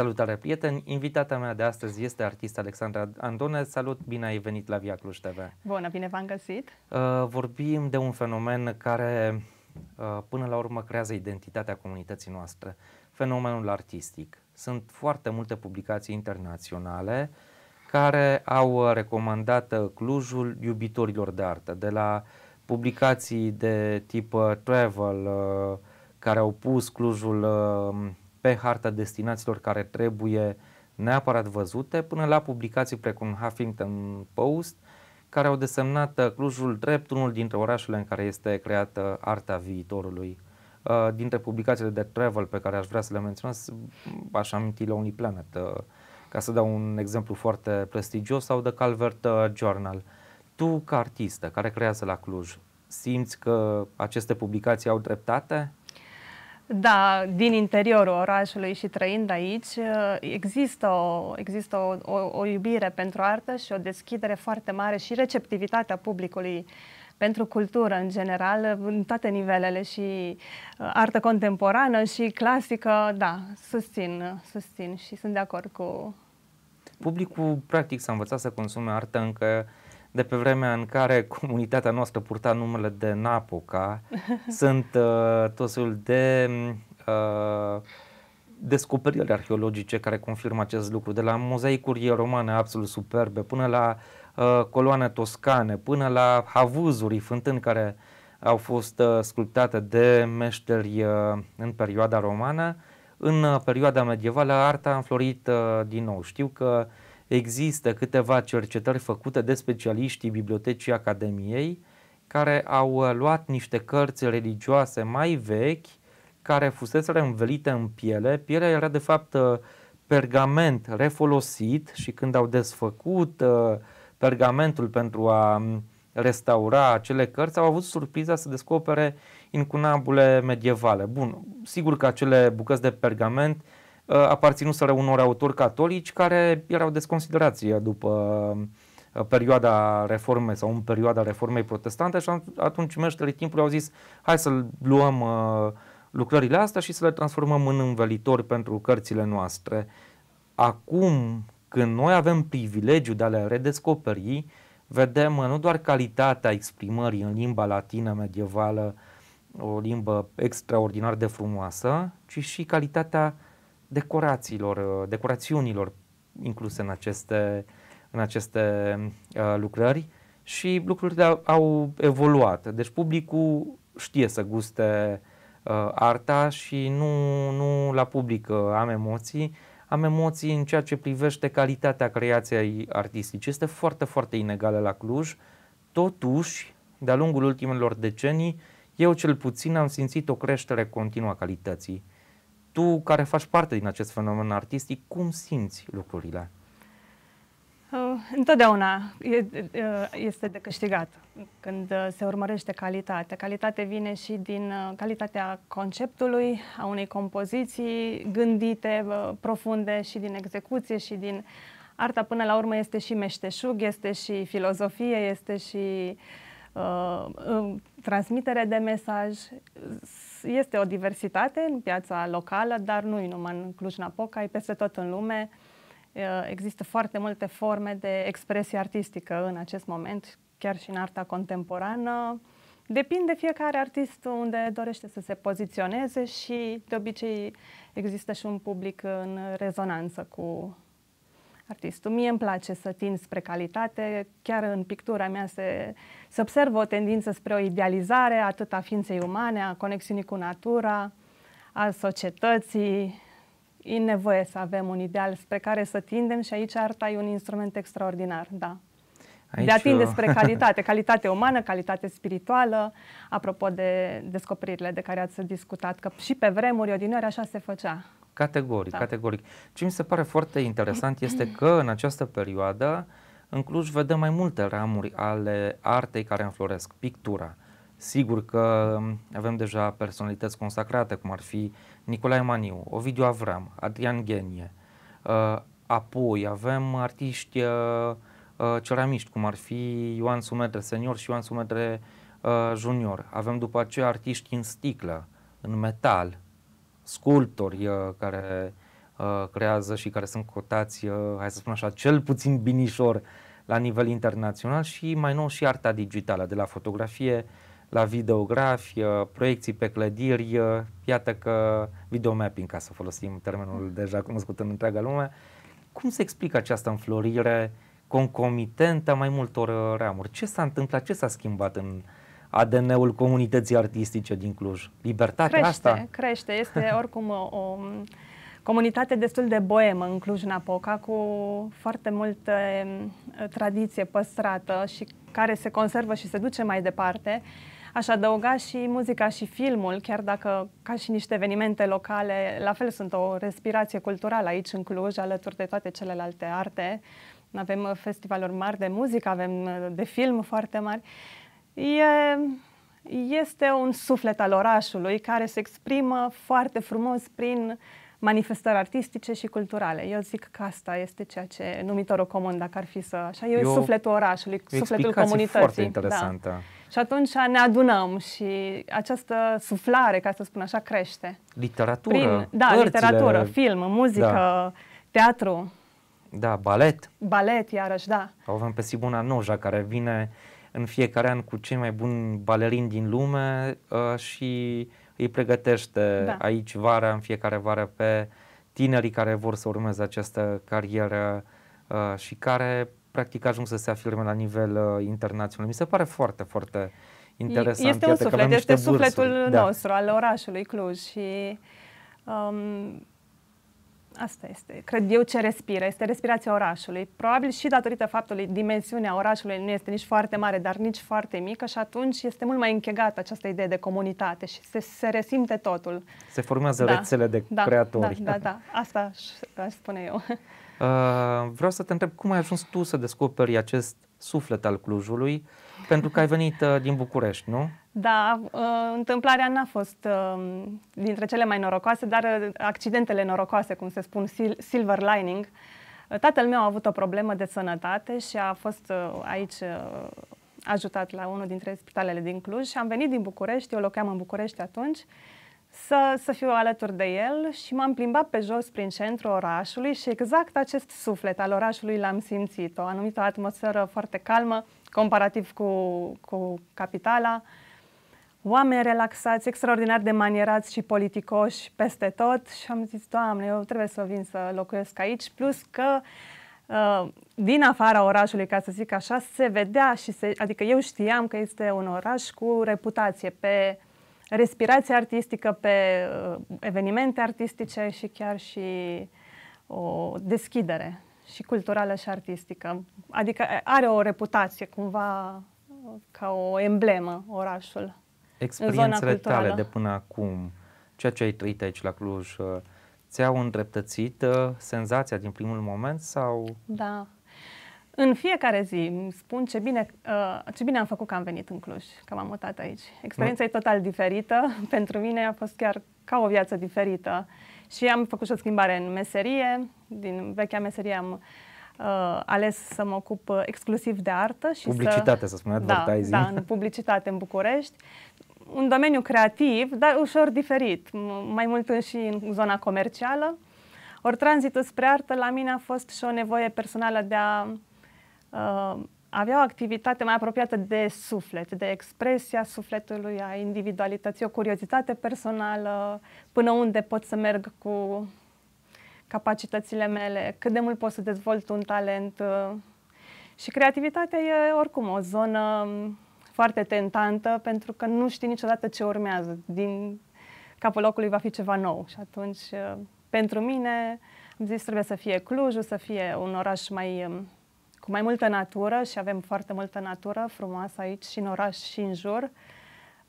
Salutare, prieteni! Invitata mea de astăzi este artista Alexandra Andone. Salut, bine ai venit la Via Cluj TV! Bună, bine v-am găsit! Uh, vorbim de un fenomen care uh, până la urmă creează identitatea comunității noastre, fenomenul artistic. Sunt foarte multe publicații internaționale care au uh, recomandat uh, Clujul iubitorilor de artă, de la publicații de tip uh, travel, uh, care au pus Clujul pe harta destinațiilor care trebuie neapărat văzute, până la publicații precum Huffington Post, care au desemnat uh, Clujul drept unul dintre orașele în care este creată arta viitorului. Uh, dintre publicațiile de travel pe care aș vrea să le menționez, aș aminti Lonely Planet, uh, ca să dau un exemplu foarte prestigios, sau de Calvert Journal. Tu, ca artistă care creează la Cluj, simți că aceste publicații au dreptate? Da, din interiorul orașului și trăind aici, uh, există, o, există o, o, o iubire pentru artă și o deschidere foarte mare și receptivitatea publicului pentru cultură în general, în toate nivelele și uh, artă contemporană și clasică, da, susțin, susțin și sunt de acord cu... Publicul, practic, s-a învățat să consume artă încă de pe vremea în care comunitatea noastră purta numele de Napoca, sunt uh, totul de uh, descoperiri arheologice care confirmă acest lucru, de la mozaicuri romane absolut superbe până la uh, coloane toscane, până la havuzuri, fântâni care au fost uh, sculptate de meșteri uh, în perioada romană. În uh, perioada medievală arta a înflorit uh, din nou. Știu că uh, Există câteva cercetări făcute de specialiștii Bibliotecii Academiei care au uh, luat niște cărți religioase mai vechi care fuseseră învelite în piele. Pielea era de fapt uh, pergament refolosit și când au desfăcut uh, pergamentul pentru a restaura acele cărți, au avut surpriza să descopere incunabule medievale. Bun, sigur că acele bucăți de pergament uh, Uh, aparținuseră unor autori catolici care erau desconsiderați după uh, perioada reformei sau în perioada reformei protestante și atunci meșterii timpului au zis hai să luăm uh, lucrările astea și să le transformăm în învelitori pentru cărțile noastre. Acum, când noi avem privilegiul de a le redescoperi, vedem nu doar calitatea exprimării în limba latină medievală, o limbă extraordinar de frumoasă, ci și calitatea uh, decorațiilor, uh, decorațiunilor incluse în aceste, în aceste uh, lucrări și lucrurile au, au evoluat. Deci publicul știe să guste uh, arta și nu, nu la public uh, am emoții, am emoții în ceea ce privește calitatea creației artistice. Este foarte, foarte inegală la Cluj. Totuși, de-a lungul ultimelor decenii, eu cel puțin am simțit o creștere continuă a calității tu care faci parte din acest fenomen artistic, cum simți lucrurile? Oh, întotdeauna este de câștigat când uh, se urmărește calitatea. Calitatea vine și din uh, calitatea conceptului, a unei compoziții gândite, uh, profunde și din execuție și din arta până la urmă este și meșteșug, este și filozofie, este și uh, Uh, uh, transmiterea de mesaj. Este o diversitate în piața locală, dar nu numai în Cluj-Napoca, e peste tot în lume. Uh, există foarte multe forme de expresie artistică în acest moment, chiar și în arta contemporană. Depinde fiecare artist unde dorește să se poziționeze și de obicei există și un public în rezonanță cu artistul. Mie îmi place să tind spre calitate, chiar în pictura mea se, se observă o tendință spre o idealizare atât a ființei umane, a conexiunii cu natura, a societății. E nevoie să avem un ideal spre care să tindem și aici arta e un instrument extraordinar, da. Aici de a tinde spre calitate, calitate umană, calitate spirituală, apropo de descoperirile de care ați discutat, că și pe vremuri odinioară așa se făcea. Categoric, da. categoric. Ce mi se pare foarte interesant este că în această perioadă în Cluj vedem mai multe ramuri ale artei care înfloresc, pictura. Sigur că avem deja personalități consacrate, cum ar fi Nicolae Maniu, Ovidiu Avram, Adrian Genie. Uh, apoi avem artiști uh, Uh, ceramiști, cum ar fi Ioan Sumedre senior și Ioan Sumedre uh, junior. Avem după aceea artiști în sticlă, în metal, sculptori uh, care uh, creează și care sunt cotați, uh, hai să spun așa, cel puțin binișor la nivel internațional și mai nou și arta digitală, de la fotografie la videografie, uh, proiecții pe clădiri, uh, iată că videomapping, ca să folosim termenul deja cunoscut în întreaga lume. Cum se explică această înflorire concomitent a mai multor uh, ramuri. Ce s-a întâmplat, ce s-a schimbat în ADN-ul comunității artistice din Cluj? Libertatea crește, asta? Crește, este oricum o, o comunitate destul de boemă în Cluj-Napoca, cu foarte multă uh, tradiție păstrată și care se conservă și se duce mai departe. Aș adăuga și muzica și filmul, chiar dacă ca și niște evenimente locale, la fel sunt o respirație culturală aici în Cluj, alături de toate celelalte arte. Avem uh, festivaluri mari de muzică, avem uh, de film foarte mari. E, este un suflet al orașului care se exprimă foarte frumos prin manifestări artistice și culturale. Eu zic că asta este ceea ce numitorul comun, dacă ar fi să... Așa, e, e sufletul orașului, sufletul comunității. foarte da. interesantă. Da. Și atunci ne adunăm și această suflare, ca să spun așa, crește. Literatură, Prin, Da, cărțile, literatură, film, muzică, da. teatru. Da, balet. Balet, iarăși, da. Avem pe Simona Noja, care vine în fiecare an cu cei mai buni balerini din lume uh, și îi pregătește da. aici vara, în fiecare vară, pe tinerii care vor să urmeze această carieră uh, și care practic ajung să se afirme la nivel uh, internațional. Mi se pare foarte, foarte interesant. Este un Iată suflet, este sufletul bursuri. Da. nostru, da. al orașului Cluj și um, Asta este, cred eu, ce respiră. Este respirația orașului. Probabil și datorită faptului dimensiunea orașului nu este nici foarte mare, dar nici foarte mică și atunci este mult mai închegată această idee de comunitate și se, se resimte totul. Se formează da, rețele de da, creatori. Da, da, da. Asta aș, aș spune eu. Uh, vreau să te întreb cum ai ajuns tu să descoperi acest suflet al Clujului, pentru că ai venit uh, din București, nu? Da, uh, întâmplarea n-a fost um, dintre cele mai norocoase, dar uh, accidentele norocoase, cum se spun, silver lining. Tatăl meu a avut o problemă de sănătate și a fost aici ajutat la unul dintre spitalele din Cluj și am venit din București, eu locuiam în București atunci să, să fiu alături de el și m-am plimbat pe jos prin centrul orașului și exact acest suflet al orașului l-am simțit, o anumită atmosferă foarte calmă comparativ cu, cu capitala, oameni relaxați, extraordinar de manierați și politicoși peste tot și am zis, Doamne, eu trebuie să vin să locuiesc aici, plus că uh, din afara orașului, ca să zic așa, se vedea și se, adică eu știam că este un oraș cu reputație pe respirație artistică pe uh, evenimente artistice și chiar și uh, o deschidere și culturală și artistică. Adică uh, are o reputație cumva ca o emblemă orașul. Experiențele tale de până acum, ceea ce ai trăit aici la Cluj, ți-au îndreptățit senzația din primul moment sau? Da, în fiecare zi îmi spun ce bine, uh, ce bine am făcut că am venit în Cluj, că m-am mutat aici. Experiența mm. e total diferită. Pentru mine a fost chiar ca o viață diferită. Și am făcut și o schimbare în meserie. Din vechea meserie am uh, ales să mă ocup uh, exclusiv de artă. și Publicitate, să, să spunem, da, da, în publicitate în București un domeniu creativ, dar ușor diferit, mai mult și în zona comercială. Ori tranzitul spre artă la mine a fost și o nevoie personală de a Uh, avea o activitate mai apropiată de suflet, de expresia sufletului, a individualității, o curiozitate personală, până unde pot să merg cu capacitățile mele, cât de mult pot să dezvolt un talent. Uh, și creativitatea e oricum o zonă foarte tentantă pentru că nu știi niciodată ce urmează. Din capul locului va fi ceva nou și atunci uh, pentru mine am zis trebuie să fie Clujul, să fie un oraș mai um, cu mai multă natură și avem foarte multă natură frumoasă aici și în oraș și în jur,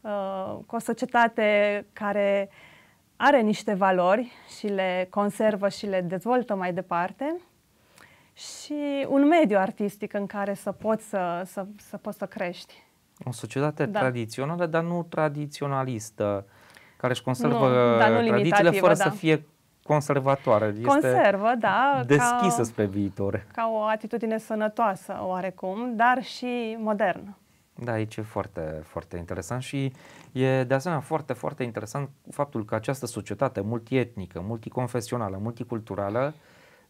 uh, cu o societate care are niște valori și le conservă și le dezvoltă mai departe și un mediu artistic în care să poți să, să, să, poți să crești. O societate da. tradițională, dar nu tradiționalistă, care își conservă nu, nu tradițiile fără da. să fie conservatoare. Conservă, este da. Deschisă ca, spre viitor. Ca o atitudine sănătoasă oarecum, dar și modernă. Da, aici e foarte, foarte interesant și e de asemenea foarte, foarte interesant faptul că această societate multietnică, multiconfesională, multiculturală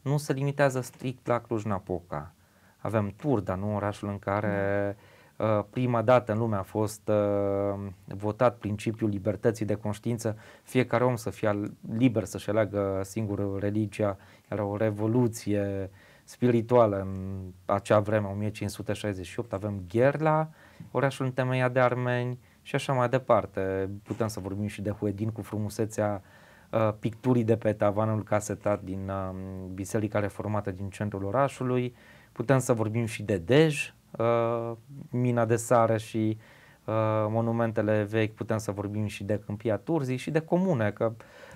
nu se limitează strict la Cluj-Napoca. Avem Turda, nu orașul în care mm Uh, prima dată în lume a fost uh, votat principiul libertății de conștiință, fiecare om să fie liber să-și aleagă singur religia, era o revoluție spirituală în acea vreme, 1568, avem Gherla, orașul întemeiat de armeni și așa mai departe. Putem să vorbim și de Huedin cu frumusețea uh, picturii de pe tavanul casetat din um, Biserica Reformată din centrul orașului, putem să vorbim și de Dej, Uh, mina de sare și uh, monumentele vechi, putem să vorbim și de Câmpia Turzii și de comune, că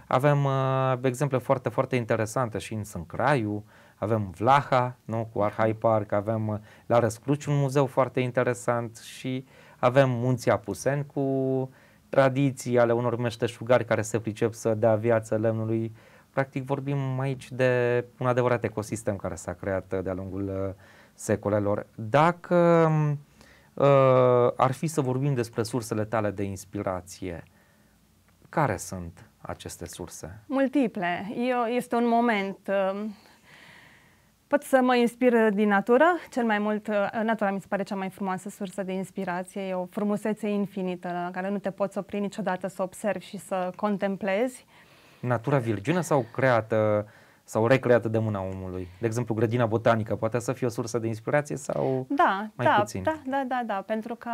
avem uh, exemple foarte, foarte interesante și în Sâncraiu, avem Vlaha, nu, cu Arhai Park, avem uh, la Răscruci un muzeu foarte interesant și avem Munții Apuseni cu tradiții ale unor meșteșugari care se pricep să dea viață lemnului. Practic vorbim aici de un adevărat ecosistem care s-a creat de-a lungul uh, secolelor. Dacă uh, ar fi să vorbim despre sursele tale de inspirație, care sunt aceste surse? Multiple. Eu, este un moment. Uh, pot să mă inspir din natură, cel mai mult. Uh, natura mi se pare cea mai frumoasă sursă de inspirație. E o frumusețe infinită la care nu te poți opri niciodată să observi și să contemplezi. Natura virgină sau creată uh, sau recreată de mâna omului. De exemplu, grădina botanică poate să fie o sursă de inspirație sau da, mai da, puțin? Da, da, da, da, pentru că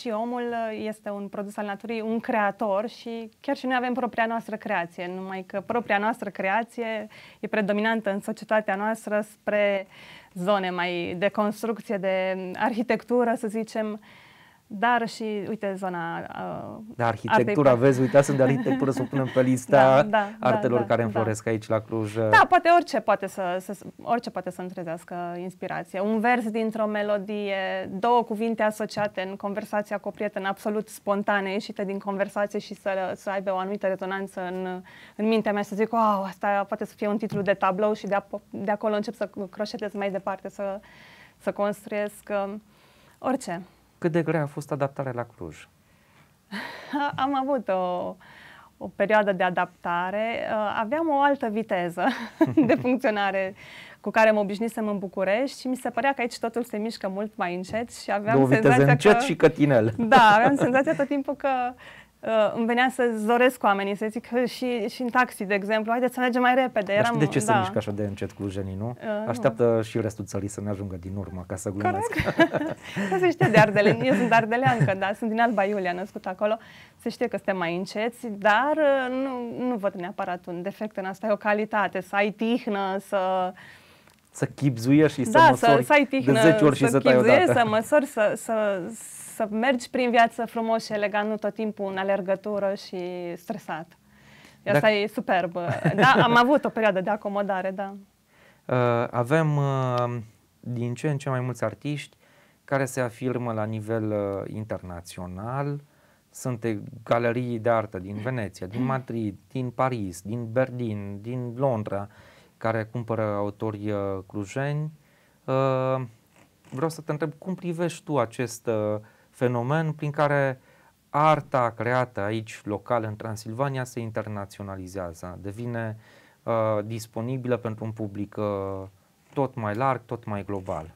și omul este un produs al naturii, un creator și chiar și noi avem propria noastră creație, numai că propria noastră creație e predominantă în societatea noastră spre zone mai de construcție, de arhitectură, să zicem, uh, dar și, uite, zona... Uh, da, arhitectura, artei... vezi, uite, sunt de arhitectură să o punem pe lista da, da, da artelor da, care da, înfloresc da. aici la Cluj. Da, poate orice poate să, să, orice poate să întrezească inspirație. Un vers dintr-o melodie, două cuvinte asociate în conversația cu o prietenă absolut spontane, ieșite din conversație și să, să aibă o anumită rezonanță în, în mintea mea, să zic, wow, asta poate să fie un titlu de tablou și de, ap- de acolo încep să croșetez mai departe, să, să construiesc uh, orice. Cât de grea a fost adaptarea la Cluj? Am avut o, o perioadă de adaptare. Uh, aveam o altă viteză de funcționare cu care mă obișnuisem în București și mi se părea că aici totul se mișcă mult mai încet și aveam senzația încet că... și cătinel. Da, aveam senzația tot timpul că uh, îmi venea să zoresc oamenii, să zic și, și în taxi, de exemplu, haideți să mergem mai repede. Eram, Dar de ce da. se mișcă așa de încet clujenii, nu? Uh, Așteaptă nu. și restul țării să ne ajungă din urmă, ca să glumesc. Corect. se știe de Ardele. Eu sunt ardeleancă, da, sunt din Alba Iulia, născut acolo. Se știe că suntem mai înceți, dar uh, nu, nu văd neapărat un defect în asta. E o calitate, să ai tihnă, să să chipzuiești și să da, măsori să, să ai tihnă, de 10 ori să și să tai odată. să măsori, să, să, să mergi prin viață frumos și elegant, nu tot timpul în alergătură și stresat. Asta Dacă... e superb. Da, am avut o perioadă de acomodare, da. Uh, avem uh, din ce în ce mai mulți artiști care se afirmă la nivel uh, internațional. Sunt galerii de artă din Veneția, din Madrid, din Paris, din Berlin, din Londra, care cumpără autori uh, clujeni. Uh, vreau să te întreb cum privești tu acest uh, fenomen prin care arta creată aici local în Transilvania se internaționalizează, devine uh, disponibilă pentru un public uh, tot mai larg, tot mai global.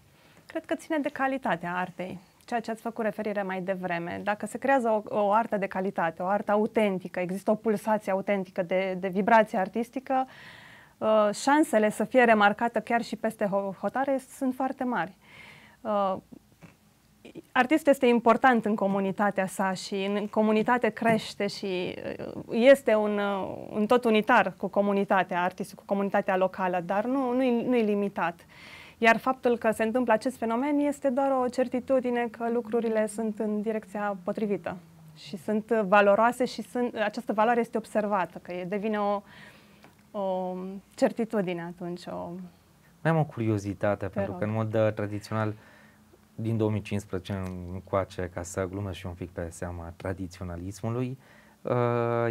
Cred că ține de calitatea artei, ceea ce ați făcut referire mai devreme. Dacă se creează o, o artă de calitate, o artă autentică, există o pulsație autentică de, de vibrație artistică, uh, șansele să fie remarcată chiar și peste hotare sunt foarte mari. Uh, artist este important în comunitatea sa și în comunitate crește și uh, este un, uh, un tot unitar cu comunitatea artistă, cu comunitatea locală, dar nu, nu-i, nu e limitat. Iar faptul că se întâmplă acest fenomen este doar o certitudine că lucrurile sunt în direcția potrivită și sunt valoroase și sunt, această valoare este observată, că devine o, o certitudine atunci. O... Mai am o curiozitate, Te pentru rog. că în mod uh, tradițional uh, din 2015 încoace, ca să glumesc și un pic pe seama tradiționalismului, uh,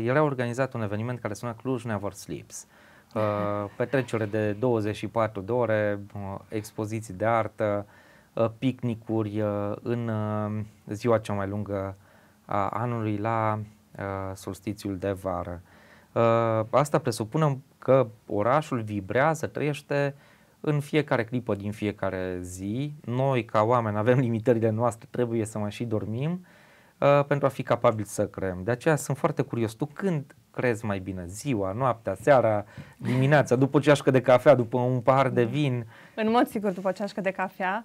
el a organizat un eveniment care se numea Cluj Never Sleeps. Uh, petrecere de 24 de ore, uh, expoziții de artă, uh, picnicuri uh, în uh, ziua cea mai lungă a anului la uh, solstițiul de vară. Uh, asta presupunem că orașul vibrează, trăiește uh, în fiecare clipă din fiecare zi. Noi, ca oameni, avem limitările noastre, trebuie să mai și dormim uh, pentru a fi capabili să creăm. De aceea sunt foarte curios. Tu când lucrez mai bine ziua, noaptea, seara, dimineața, după o ceașcă de cafea, după un pahar de da. vin. În mod sigur după o ceașcă de cafea.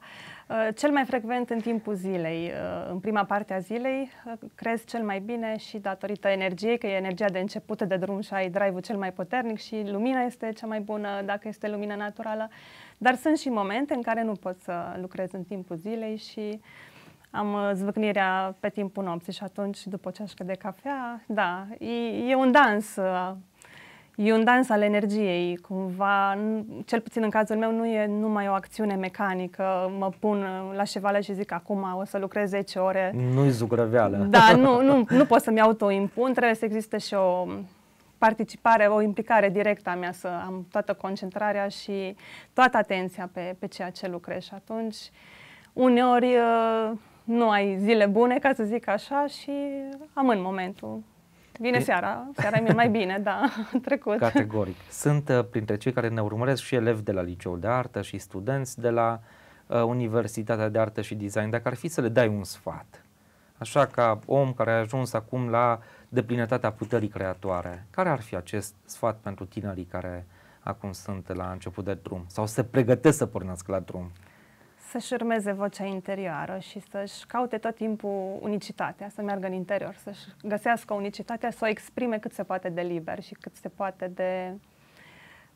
Uh, cel mai frecvent în timpul zilei, uh, în prima parte a zilei, uh, crezi cel mai bine și datorită energiei, că e energia de început de drum și ai drive-ul cel mai puternic și lumina este cea mai bună dacă este lumină naturală. Dar sunt și momente în care nu poți să lucrezi în timpul zilei și uh, am uh, zvâcnirea pe timpul nopții și atunci, după ce aș de cafea, da, e, e un dans, uh, e un dans al energiei, cumva, cel puțin în cazul meu, nu e numai o acțiune mecanică, mă pun uh, la șevală și zic acum o să lucrez 10 ore. Nu-i zugrăveală. Da, nu, nu, nu pot să-mi autoimpun, trebuie să existe și o participare, o implicare directă a mea, să am toată concentrarea și toată atenția pe, pe ceea ce lucrez și atunci uneori uh, nu ai zile bune, ca să zic așa, și am în momentul. Vine seara, seara mi mai bine, da, trecut. Categoric. Sunt uh, printre cei care ne urmăresc și elevi de la Liceul de Artă și studenți de la uh, Universitatea de Artă și Design. Dacă ar fi să le dai un sfat, așa ca om care a ajuns acum la deplinătatea puterii creatoare, care ar fi acest sfat pentru tinerii care acum sunt la început de drum sau se pregătesc să pornească la drum? să-și urmeze vocea interioară și să-și caute tot timpul unicitatea, să meargă în interior, să-și găsească unicitatea, să o exprime cât se poate de liber și cât se poate de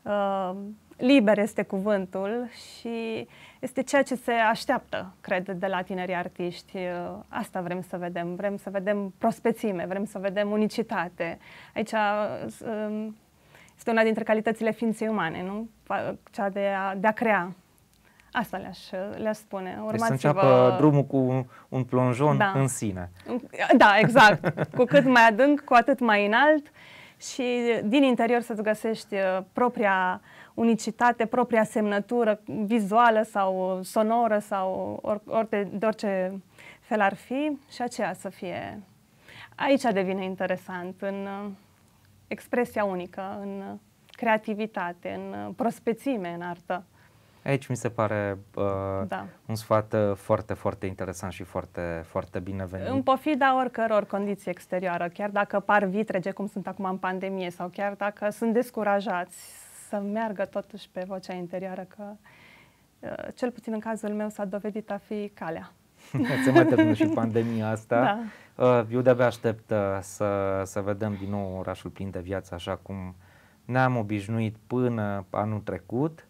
uh, liber este cuvântul și este ceea ce se așteaptă, cred, de la tinerii artiști. Uh, asta vrem să vedem. Vrem să vedem prospețime, vrem să vedem unicitate. Aici uh, este una dintre calitățile ființei umane, nu? Cea de a, de a crea. Asta le-aș, le-aș spune. Urmați-vă... Deci să înceapă drumul cu un, un plonjon da. în sine. Da, exact. cu cât mai adânc, cu atât mai înalt și din interior să-ți găsești uh, propria unicitate, propria semnătură vizuală sau sonoră sau or, or de, de orice fel ar fi și aceea să fie... Aici devine interesant, în uh, expresia unică, în creativitate, în uh, prospețime, în artă. Aici mi se pare uh, da. un sfat ă, foarte, foarte interesant și foarte, foarte binevenit. În pofida da, oricăror condiții exterioare, chiar dacă par vitrege, cum sunt acum în pandemie, sau chiar dacă sunt descurajați, să meargă totuși pe vocea interioară, că uh, cel puțin în cazul meu s-a dovedit a fi calea. Se mai termină și pandemia asta. Da. Uh, eu de-abia aștept uh, să, să vedem din nou orașul plin de viață, așa cum ne-am obișnuit până anul trecut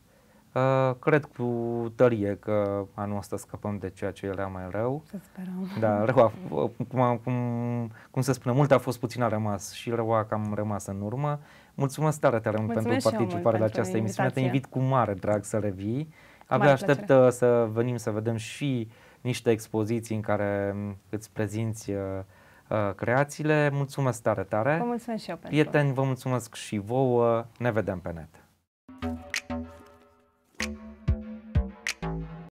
Uh, cred cu tărie că anul ăsta scăpăm de ceea ce era mai rău. Să sperăm. Da, rău a, uh, cum, cum, cum se spune, mult a fost, puțin a rămas și rău a cam rămas în urmă. Mulțumesc tare tare mult pentru participare la această emisiune. Te invit cu mare drag să revii. Abia aștept plăcere. Uh, să venim să vedem și niște expoziții în care um, îți prezinți uh, creațiile. Mulțumesc tare, tare. Vă mulțumesc și eu pentru Prieteni, vă mulțumesc și vouă. Ne vedem pe net.